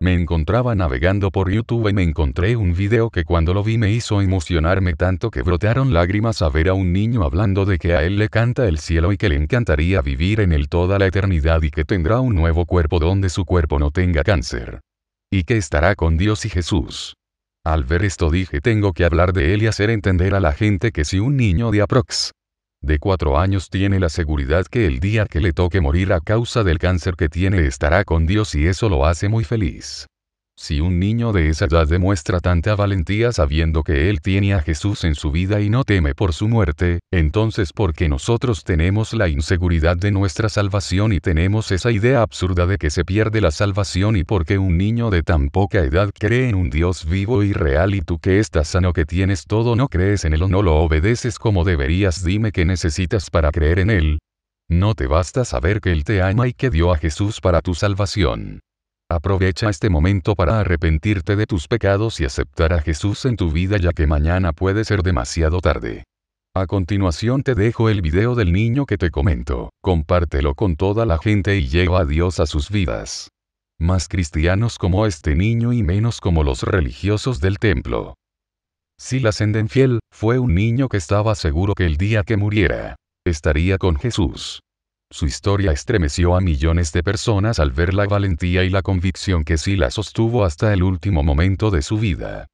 Me encontraba navegando por YouTube y me encontré un video que cuando lo vi me hizo emocionarme tanto que brotaron lágrimas a ver a un niño hablando de que a él le canta el cielo y que le encantaría vivir en él toda la eternidad y que tendrá un nuevo cuerpo donde su cuerpo no tenga cáncer. Y que estará con Dios y Jesús. Al ver esto dije tengo que hablar de él y hacer entender a la gente que si un niño de aprox de cuatro años tiene la seguridad que el día que le toque morir a causa del cáncer que tiene estará con Dios y eso lo hace muy feliz. Si un niño de esa edad demuestra tanta valentía sabiendo que él tiene a Jesús en su vida y no teme por su muerte, entonces porque nosotros tenemos la inseguridad de nuestra salvación y tenemos esa idea absurda de que se pierde la salvación y porque un niño de tan poca edad cree en un Dios vivo y real y tú que estás sano que tienes todo no crees en él o no lo obedeces como deberías dime qué necesitas para creer en él. No te basta saber que él te ama y que dio a Jesús para tu salvación. Aprovecha este momento para arrepentirte de tus pecados y aceptar a Jesús en tu vida ya que mañana puede ser demasiado tarde. A continuación te dejo el video del niño que te comento, compártelo con toda la gente y lleva a Dios a sus vidas. Más cristianos como este niño y menos como los religiosos del templo. Si la senden fiel, fue un niño que estaba seguro que el día que muriera, estaría con Jesús. Su historia estremeció a millones de personas al ver la valentía y la convicción que Silas sostuvo hasta el último momento de su vida.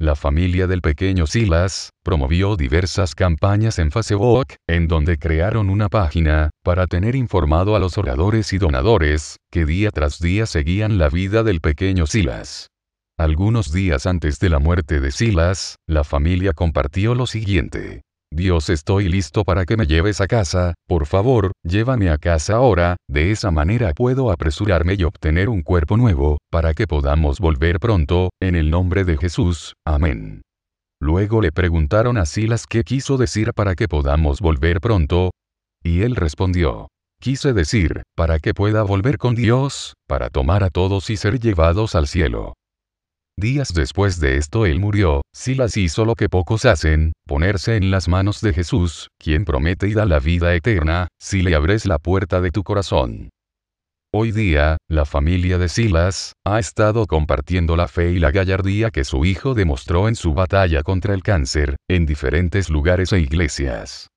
La familia del pequeño Silas promovió diversas campañas en Facebook, en donde crearon una página para tener informado a los oradores y donadores que día tras día seguían la vida del pequeño Silas. Algunos días antes de la muerte de Silas, la familia compartió lo siguiente. Dios estoy listo para que me lleves a casa, por favor, llévame a casa ahora, de esa manera puedo apresurarme y obtener un cuerpo nuevo, para que podamos volver pronto, en el nombre de Jesús, amén. Luego le preguntaron a Silas qué quiso decir para que podamos volver pronto, y él respondió, quise decir, para que pueda volver con Dios, para tomar a todos y ser llevados al cielo. Días después de esto él murió, Silas hizo lo que pocos hacen, ponerse en las manos de Jesús, quien promete y da la vida eterna, si le abres la puerta de tu corazón. Hoy día, la familia de Silas, ha estado compartiendo la fe y la gallardía que su hijo demostró en su batalla contra el cáncer, en diferentes lugares e iglesias.